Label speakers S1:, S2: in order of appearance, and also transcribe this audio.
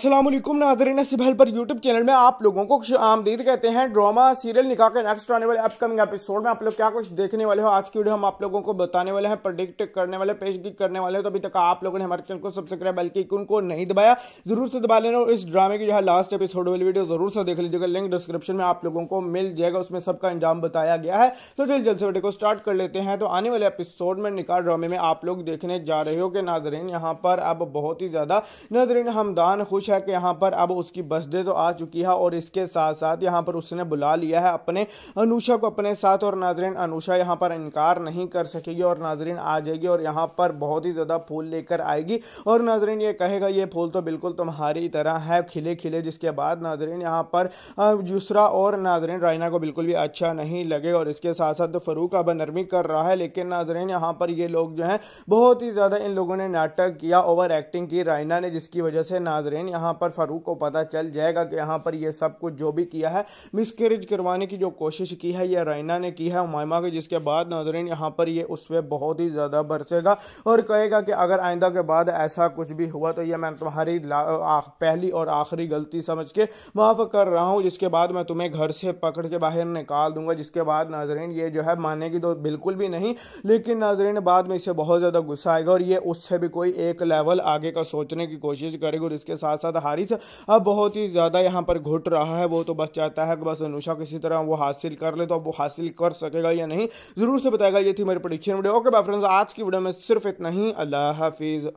S1: असलम नाजरीन सिबहल पर YouTube channel में आप लोगों को खुश आमदीद कहते हैं ड्रामा सीरियल निकाह के नेक्स्ट आने वाले अपकमिंग एपिसोड में आप लोग क्या कुछ देखने वाले हो आज की वीडियो हम आप लोगों को बताने वाले हैं प्रडिक्ट करने वाले पेशगी करने वाले हो तो अभी तक आप लोगों ने हमारे चैनल को सब्सक्राइब बल्कि उनको नहीं दबाया जरूर से दबा लेना और इस ड्रामे की जो है लास्ट एपिसोड वाली वीडियो जरूर से देख लीजिएगा लिंक डिस्क्रिप्शन में आप लोगों को मिल जाएगा उसमें सबका अंजाम बताया गया है तो जल्द जल्द से वीडियो को स्टार्ट कर लेते हैं तो आने वाले एपिसोड में निकाह ड्रामे में आप लोग देखने जा रहे हो कि नाजरीन यहाँ पर अब बहुत ही ज़्यादा नाजरीन हमदान खुश है कि यहाँ पर अब उसकी बर्थडे तो आ चुकी है और इसके साथ साथ यहाँ पर उसने बुला लिया है अपने अनुषा को अपने साथ और नाजरीन अनुषा यहाँ पर इनकार नहीं कर सकेगी और नाजरीन आ जाएगी और यहाँ पर बहुत ही ज़्यादा फूल लेकर आएगी और नाजरीन ये कहेगा ये फूल तो बिल्कुल तुम्हारी तरह है खिले खिले जिसके बाद नाजरीन यहाँ पर यूसरा और नाजरीन रायना को बिल्कुल भी अच्छा नहीं लगे और इसके साथ साथ तो फरूक अब नरमी कर रहा है लेकिन नाजरीन यहाँ पर ये लोग जो हैं बहुत ही ज़्यादा इन लोगों ने नाटक किया ओवर एक्टिंग की रायना ने जिसकी वजह से नाजरीन यहाँ पर फारूक को पता चल जाएगा कि यहाँ पर यह सब कुछ जो भी किया है मिस मिसकेरेज करवाने की जो कोशिश की है यह रैना ने की है हुमायमा की जिसके बाद नाजरीन यहाँ पर यह उस पर बहुत ही ज़्यादा बरसेगा और कहेगा कि अगर आइंदा के बाद ऐसा कुछ भी हुआ तो यह मैं तुम्हारी पहली और आखिरी गलती समझ के माफ़ कर रहा हूँ जिसके बाद मैं तुम्हें घर से पकड़ के बाहर निकाल दूंगा जिसके बाद नाजरीन ये जो है मानेगी तो बिल्कुल भी नहीं लेकिन नाजरीन बाद में इसे बहुत ज़्यादा गुस्सा आएगा और ये उससे भी कोई एक लेवल आगे का सोचने की कोशिश करेगी और इसके साथ ज़्यादा हारिस बहुत ही ज़्यादा यहाँ पर घुट रहा है वो तो बस चाहता है कि बस अनुषा किसी तरह वो हासिल कर ले तो अब वो हासिल कर सकेगा या नहीं ज़रूर से बताएगा ये थी मेरी production video okay bye friends आज की वीडियो में सिर्फ इतना ही अल्लाह हाफिज़